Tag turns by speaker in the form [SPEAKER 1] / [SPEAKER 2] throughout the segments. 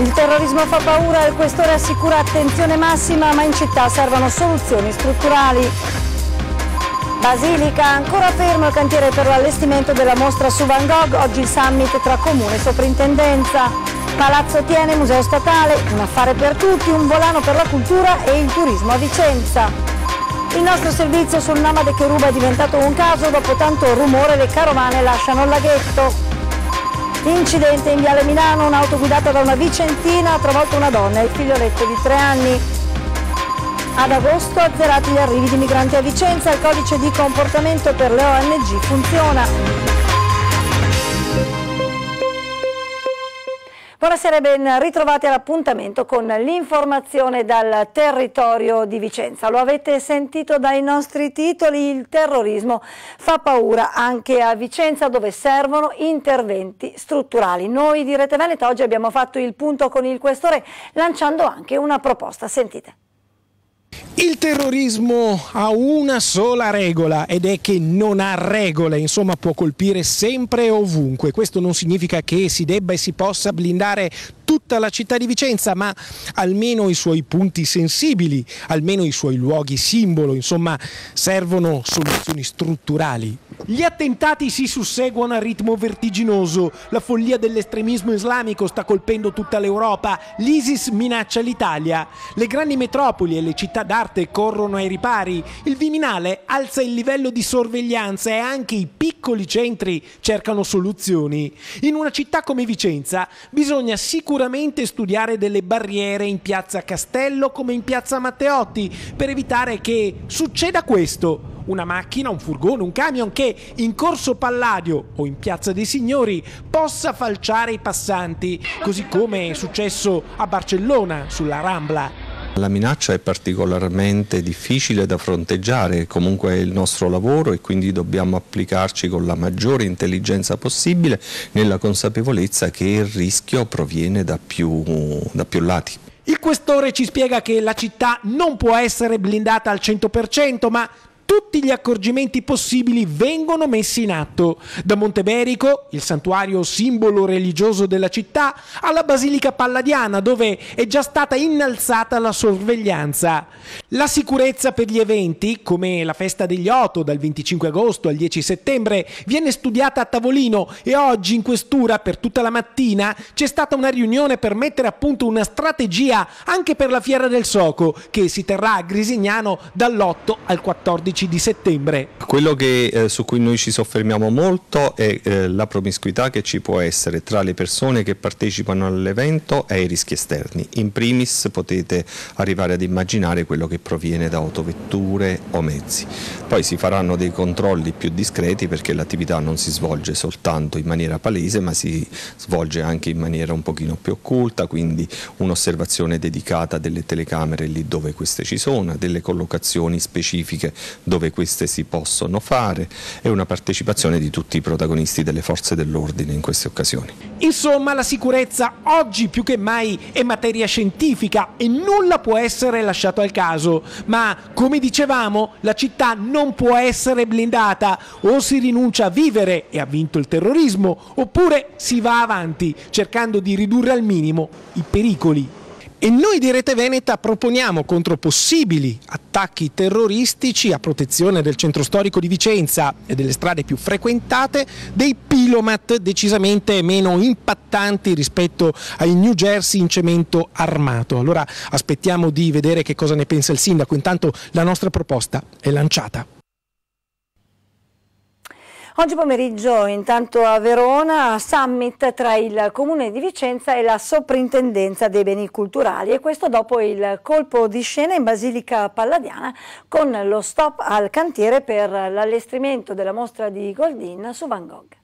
[SPEAKER 1] Il terrorismo fa paura e il questore assicura attenzione massima, ma in città servono soluzioni strutturali. Basilica, ancora fermo il cantiere per l'allestimento della mostra su Van Gogh, oggi il summit tra comune e soprintendenza. Palazzo Tiene, museo statale, un affare per tutti, un volano per la cultura e il turismo a Vicenza. Il nostro servizio sul Nama de Cheruba è diventato un caso, dopo tanto rumore le carovane lasciano il laghetto. Incidente in Viale Milano, un'auto guidata da una vicentina ha travolto una donna e il figlioletto di tre anni. Ad agosto azzerati gli arrivi di migranti a Vicenza, il codice di comportamento per le ONG funziona. Buonasera e ben ritrovati all'appuntamento con l'informazione dal territorio di Vicenza. Lo avete sentito dai nostri titoli, il terrorismo fa paura anche a Vicenza dove servono interventi strutturali. Noi di Rete Veneta oggi abbiamo fatto il punto con il questore lanciando anche una proposta, sentite.
[SPEAKER 2] Il terrorismo ha una sola regola ed è che non ha regole, insomma può colpire sempre e ovunque. Questo non significa che si debba e si possa blindare tutta la città di Vicenza, ma almeno i suoi punti sensibili, almeno i suoi luoghi simbolo, insomma servono soluzioni strutturali. Gli attentati si susseguono a ritmo vertiginoso, la follia dell'estremismo islamico sta colpendo tutta l'Europa, l'ISIS minaccia l'Italia, le grandi metropoli e le città d'arte corrono ai ripari, il Viminale alza il livello di sorveglianza e anche i piccoli centri cercano soluzioni. In una città come Vicenza bisogna sicuramente sicuramente studiare delle barriere in piazza Castello come in piazza Matteotti per evitare che succeda questo. Una macchina, un furgone, un camion che in corso Palladio o in piazza dei Signori possa falciare i passanti, così come è successo a Barcellona sulla Rambla.
[SPEAKER 3] La minaccia è particolarmente difficile da fronteggiare, comunque è il nostro lavoro e quindi dobbiamo applicarci con la maggiore intelligenza possibile nella consapevolezza che il rischio proviene da più, da più lati.
[SPEAKER 2] Il questore ci spiega che la città non può essere blindata al 100%, ma tutti gli accorgimenti possibili vengono messi in atto, da Monteverico, il santuario simbolo religioso della città, alla Basilica Palladiana, dove è già stata innalzata la sorveglianza. La sicurezza per gli eventi, come la festa degli Otto dal 25 agosto al 10 settembre, viene studiata a tavolino e oggi in questura per tutta la mattina c'è stata una riunione per mettere a punto una strategia anche per la Fiera del Soco, che si terrà a Grisignano dall'8 al 14 15 di settembre.
[SPEAKER 3] Quello che, eh, su cui noi ci soffermiamo molto è eh, la promiscuità che ci può essere tra le persone che partecipano all'evento e i rischi esterni. In primis potete arrivare ad immaginare quello che proviene da autovetture o mezzi. Poi si faranno dei controlli più discreti perché l'attività non si svolge soltanto in maniera palese ma si svolge anche in maniera un pochino più occulta, quindi un'osservazione dedicata delle telecamere lì dove queste ci sono, delle collocazioni specifiche dove queste si possono fare e una partecipazione di tutti i protagonisti delle forze dell'ordine in queste occasioni.
[SPEAKER 2] Insomma la sicurezza oggi più che mai è materia scientifica e nulla può essere lasciato al caso, ma come dicevamo la città non può essere blindata o si rinuncia a vivere e ha vinto il terrorismo oppure si va avanti cercando di ridurre al minimo i pericoli e noi di Rete Veneta proponiamo contro possibili attacchi terroristici a protezione del centro storico di Vicenza e delle strade più frequentate dei pilomat decisamente meno impattanti rispetto ai New Jersey in cemento armato. Allora aspettiamo di vedere che cosa ne pensa il sindaco, intanto la nostra proposta è lanciata.
[SPEAKER 1] Oggi pomeriggio intanto a Verona summit tra il Comune di Vicenza e la Soprintendenza dei Beni Culturali e questo dopo il colpo di scena in Basilica Palladiana con lo stop al cantiere per l'allestimento della mostra di Goldin su Van Gogh.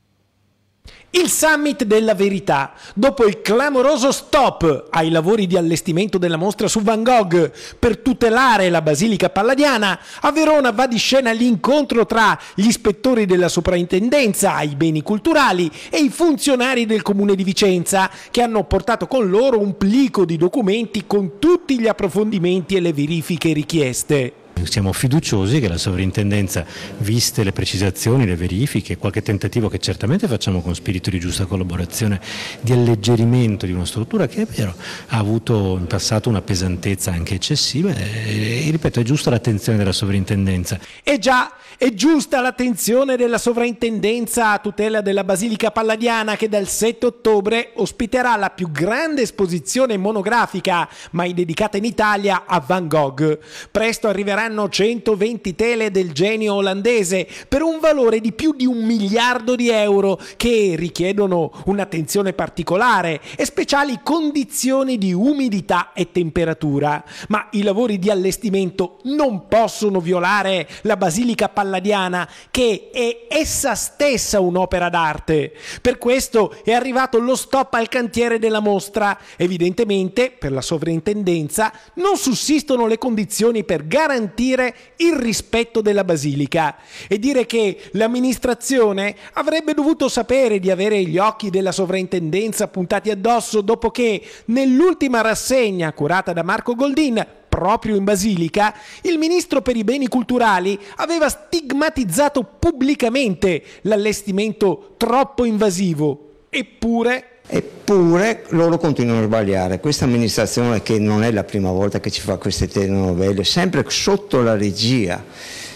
[SPEAKER 2] Il summit della verità, dopo il clamoroso stop ai lavori di allestimento della mostra su Van Gogh per tutelare la Basilica Palladiana, a Verona va di scena l'incontro tra gli ispettori della soprintendenza ai beni culturali e i funzionari del comune di Vicenza, che hanno portato con loro un plico di documenti con tutti gli approfondimenti e le verifiche richieste. Siamo fiduciosi che la sovrintendenza, viste le precisazioni, le verifiche, qualche tentativo che certamente facciamo con
[SPEAKER 3] spirito di giusta collaborazione, di alleggerimento di una struttura che è vero, ha avuto in passato una pesantezza anche eccessiva e, ripeto, è giusta l'attenzione della sovrintendenza.
[SPEAKER 2] E già, è giusta l'attenzione della sovrintendenza a tutela della Basilica Palladiana che dal 7 ottobre ospiterà la più grande esposizione monografica mai dedicata in Italia a Van Gogh. Presto arriverà saranno 120 tele del genio olandese per un valore di più di un miliardo di euro che richiedono un'attenzione particolare e speciali condizioni di umidità e temperatura. Ma i lavori di allestimento non possono violare la Basilica Palladiana che è essa stessa un'opera d'arte. Per questo è arrivato lo stop al cantiere della mostra. Evidentemente per la sovrintendenza non sussistono le condizioni per garantire garantire il rispetto della basilica e dire che l'amministrazione avrebbe dovuto sapere di avere gli occhi della sovrintendenza puntati addosso dopo che nell'ultima rassegna curata da Marco Goldin proprio in Basilica, il ministro per i beni culturali aveva stigmatizzato pubblicamente l'allestimento troppo invasivo. Eppure
[SPEAKER 3] Eppure loro continuano a sbagliare. Questa amministrazione, che non è la prima volta che ci fa queste telenovelle, sempre sotto la regia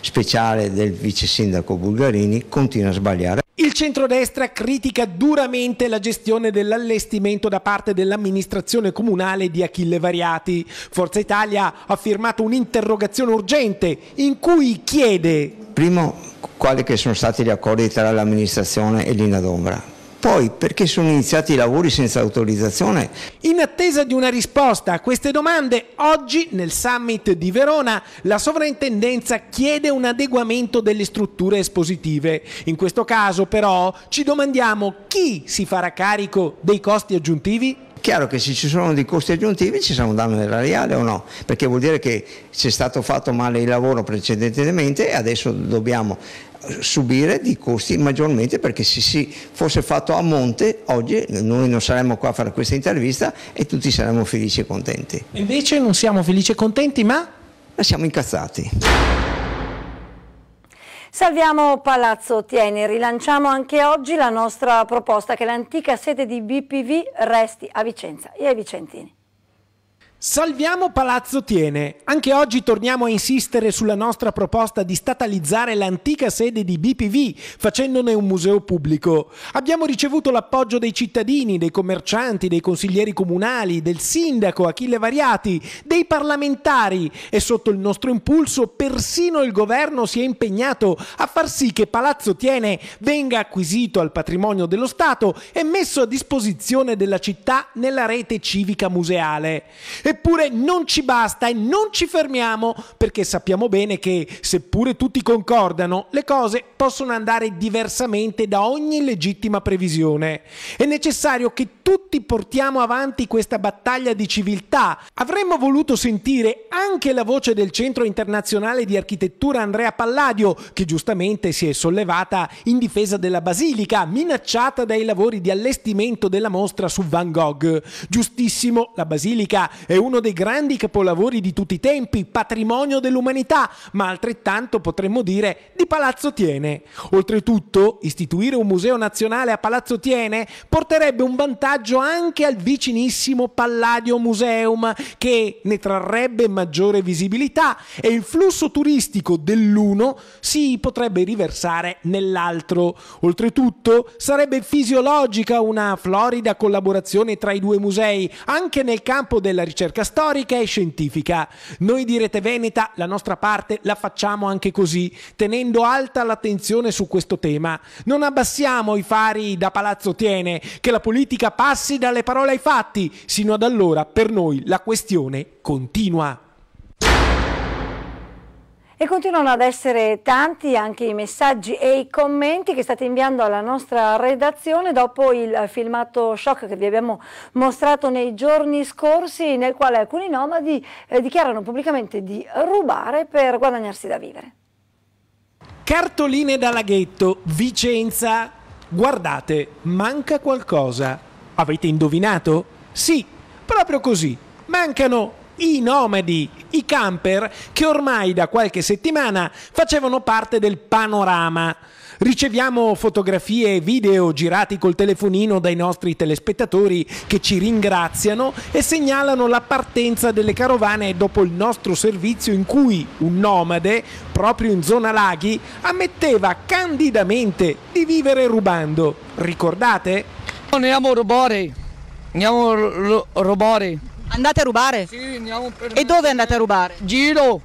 [SPEAKER 3] speciale del vice sindaco Bulgarini, continua a sbagliare.
[SPEAKER 2] Il centrodestra critica duramente la gestione dell'allestimento da parte dell'amministrazione comunale di Achille Variati. Forza Italia ha firmato un'interrogazione urgente in cui chiede
[SPEAKER 3] primo quali sono stati gli accordi tra l'amministrazione e l'Inadombra poi perché sono iniziati i lavori senza autorizzazione?
[SPEAKER 2] In attesa di una risposta a queste domande, oggi nel summit di Verona la sovrintendenza chiede un adeguamento delle strutture espositive. In questo caso però ci domandiamo chi si farà carico dei costi aggiuntivi? Chiaro che se ci sono dei costi aggiuntivi ci
[SPEAKER 3] sarà un danno erariale o no, perché vuol dire che c'è stato fatto male il lavoro precedentemente e adesso dobbiamo eh, subire dei costi maggiormente perché se si fosse fatto a monte oggi noi non saremmo qua a fare questa intervista e tutti saremmo felici e contenti.
[SPEAKER 2] Invece non siamo felici e contenti ma... Ma siamo incazzati.
[SPEAKER 1] Salviamo Palazzo Tieni, rilanciamo anche oggi la nostra proposta che l'antica sede di BPV resti a Vicenza e ai vicentini.
[SPEAKER 2] Salviamo Palazzo Tiene. Anche oggi torniamo a insistere sulla nostra proposta di statalizzare l'antica sede di BPV facendone un museo pubblico. Abbiamo ricevuto l'appoggio dei cittadini, dei commercianti, dei consiglieri comunali, del sindaco Achille Variati, dei parlamentari e sotto il nostro impulso persino il governo si è impegnato a far sì che Palazzo Tiene venga acquisito al patrimonio dello Stato e messo a disposizione della città nella rete civica museale. Eppure non ci basta e non ci fermiamo perché sappiamo bene che, seppure tutti concordano, le cose possono andare diversamente da ogni legittima previsione. È necessario che tutti portiamo avanti questa battaglia di civiltà. Avremmo voluto sentire anche la voce del Centro Internazionale di Architettura Andrea Palladio, che giustamente si è sollevata in difesa della Basilica, minacciata dai lavori di allestimento della mostra su Van Gogh. Giustissimo, la Basilica è uno dei grandi capolavori di tutti i tempi, patrimonio dell'umanità, ma altrettanto potremmo dire di Palazzo Tiene. Oltretutto, istituire un museo nazionale a Palazzo Tiene porterebbe un vantaggio anche al vicinissimo Palladio Museum, che ne trarrebbe maggiore visibilità e il flusso turistico dell'uno si potrebbe riversare nell'altro. Oltretutto, sarebbe fisiologica una florida collaborazione tra i due musei, anche nel campo della ricerca ricerca storica e scientifica. Noi di Rete Veneta la nostra parte la facciamo anche così, tenendo alta l'attenzione su questo tema. Non abbassiamo i fari da Palazzo Tiene, che la politica passi dalle parole ai fatti. Sino ad allora per noi la questione continua.
[SPEAKER 1] E continuano ad essere tanti anche i messaggi e i commenti che state inviando alla nostra redazione dopo il filmato shock che vi abbiamo mostrato nei giorni scorsi nel quale alcuni nomadi eh, dichiarano pubblicamente di rubare per guadagnarsi da vivere.
[SPEAKER 2] Cartoline da laghetto, Vicenza. Guardate, manca qualcosa. Avete indovinato? Sì, proprio così. Mancano i nomadi, i camper che ormai da qualche settimana facevano parte del panorama. Riceviamo fotografie e video girati col telefonino dai nostri telespettatori che ci ringraziano e segnalano la partenza delle carovane dopo il nostro servizio in cui un nomade, proprio in zona laghi, ammetteva candidamente di vivere rubando. Ricordate?
[SPEAKER 1] Andiamo a rubare, andiamo a rubare. Andate a rubare? Sì, andiamo per... E dove andate a rubare? Giro,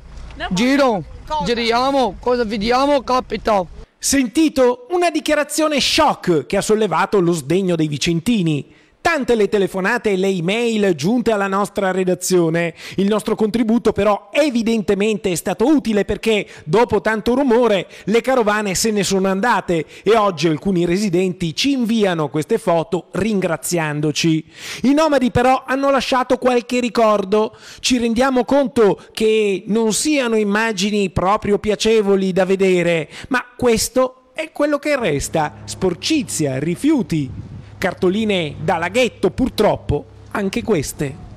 [SPEAKER 1] giro, cosa? giriamo,
[SPEAKER 2] cosa vediamo, Capito! Sentito una dichiarazione shock che ha sollevato lo sdegno dei vicentini. Tante le telefonate e le email giunte alla nostra redazione. Il nostro contributo però evidentemente è stato utile perché dopo tanto rumore le carovane se ne sono andate e oggi alcuni residenti ci inviano queste foto ringraziandoci. I nomadi però hanno lasciato qualche ricordo. Ci rendiamo conto che non siano immagini proprio piacevoli da vedere, ma questo è quello che resta. Sporcizia, rifiuti, cartoline da laghetto, purtroppo anche queste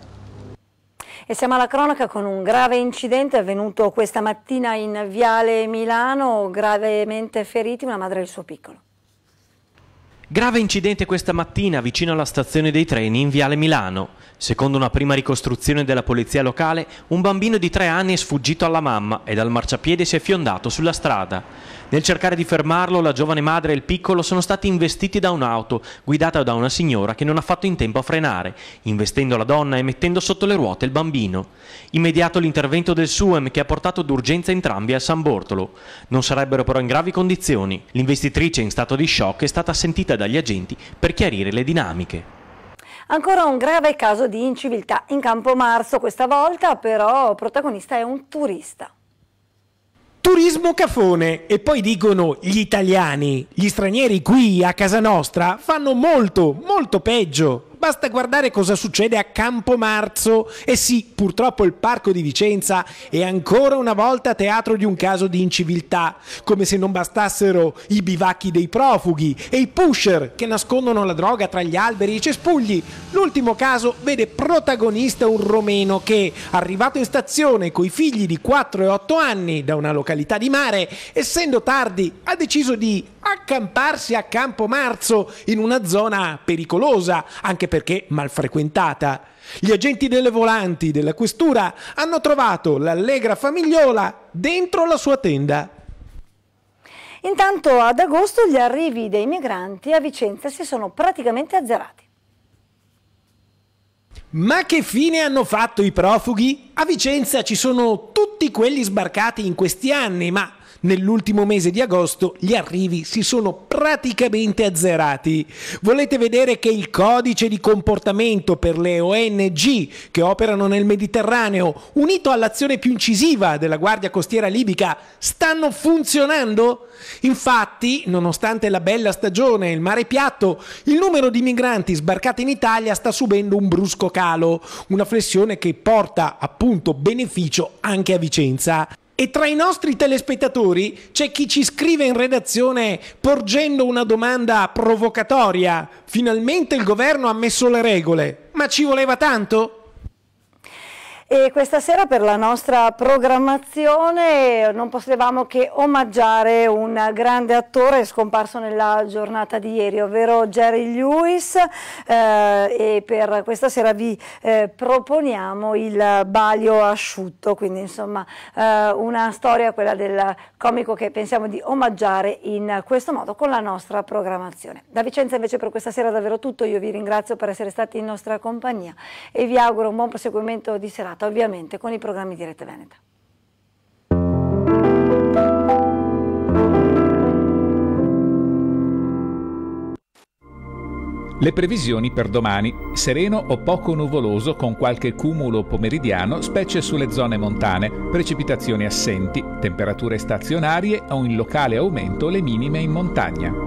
[SPEAKER 1] e siamo alla cronaca con un grave incidente avvenuto questa mattina in Viale Milano, gravemente feriti una madre e il suo piccolo.
[SPEAKER 2] Grave incidente questa mattina vicino alla stazione dei treni in Viale Milano. Secondo una prima ricostruzione della polizia locale, un bambino di tre anni è sfuggito alla mamma e dal marciapiede si è fiondato sulla strada. Nel cercare di fermarlo, la giovane madre e il piccolo sono stati investiti da un'auto guidata da una signora che non ha fatto in tempo a frenare, investendo la donna e mettendo sotto le ruote il bambino. Immediato l'intervento del SUEM che ha portato d'urgenza entrambi a San Bortolo. Non sarebbero però in gravi condizioni. L'investitrice in stato di shock è stata sentita dagli agenti per chiarire le dinamiche.
[SPEAKER 1] Ancora un grave caso di inciviltà in Campo Marzo, questa volta però protagonista è un turista. Turismo
[SPEAKER 2] cafone e poi dicono gli italiani, gli stranieri qui a casa nostra fanno molto, molto peggio. Basta guardare cosa succede a Campomarzo. E sì, purtroppo il parco di Vicenza è ancora una volta teatro di un caso di inciviltà, come se non bastassero i bivacchi dei profughi e i pusher che nascondono la droga tra gli alberi e i cespugli. L'ultimo caso vede protagonista un romeno che, arrivato in stazione coi figli di 4 e 8 anni da una località di mare, essendo tardi, ha deciso di accamparsi a Campomarzo in una zona pericolosa, anche per perché malfrequentata. Gli agenti delle volanti della questura hanno trovato l'allegra famigliola dentro la sua tenda.
[SPEAKER 1] Intanto ad agosto gli arrivi dei migranti a Vicenza si sono praticamente azzerati.
[SPEAKER 2] Ma che fine hanno fatto i profughi? A Vicenza ci sono tutti quelli sbarcati in questi anni, ma Nell'ultimo mese di agosto gli arrivi si sono praticamente azzerati. Volete vedere che il codice di comportamento per le ONG che operano nel Mediterraneo, unito all'azione più incisiva della Guardia Costiera libica, stanno funzionando? Infatti, nonostante la bella stagione e il mare piatto, il numero di migranti sbarcati in Italia sta subendo un brusco calo, una flessione che porta appunto beneficio anche a Vicenza. E tra i nostri telespettatori c'è chi ci scrive in redazione porgendo una domanda provocatoria. Finalmente il governo ha messo le regole, ma ci voleva tanto?
[SPEAKER 1] E questa sera per la nostra programmazione non potevamo che omaggiare un grande attore scomparso nella giornata di ieri, ovvero Jerry Lewis eh, e per questa sera vi eh, proponiamo il Balio Asciutto, quindi insomma eh, una storia quella del comico che pensiamo di omaggiare in questo modo con la nostra programmazione. Da Vicenza invece per questa sera è davvero tutto, io vi ringrazio per essere stati in nostra compagnia e vi auguro un buon proseguimento di serata aggiornata ovviamente con i programmi di Rete Veneta.
[SPEAKER 2] Le previsioni per domani. Sereno o poco nuvoloso con qualche cumulo pomeridiano, specie sulle zone montane, precipitazioni assenti, temperature stazionarie o in locale aumento le minime in montagna.